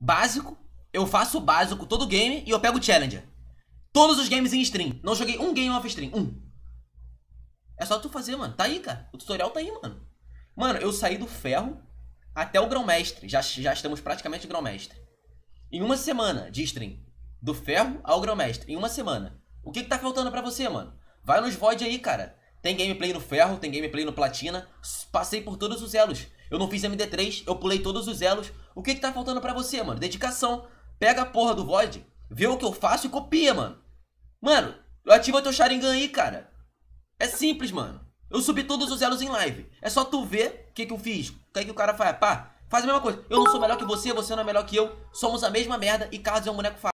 básico, eu faço o básico todo game e eu pego o Challenger. Todos os games em stream. Não joguei um game off stream. Um. É só tu fazer, mano. Tá aí, cara. O tutorial tá aí, mano. Mano, eu saí do ferro até o grão-mestre. Já, já estamos praticamente grão-mestre. Em uma semana de stream. Do ferro ao grão-mestre. Em uma semana. O que, que tá faltando para você, mano? Vai nos VOD aí, cara. Tem gameplay no ferro, tem gameplay no platina. Passei por todos os elos. Eu não fiz MD3, eu pulei todos os elos. O que, que tá faltando para você, mano? Dedicação. Pega a porra do Void, vê o que eu faço e copia, mano. Mano, ativa teu Sharingan aí, cara. É simples, mano. Eu subi todos os elos em live. É só tu ver o que, que eu fiz. O que, que o cara faz. Pá, faz a mesma coisa. Eu não sou melhor que você, você não é melhor que eu. Somos a mesma merda e Carlos é um boneco fácil.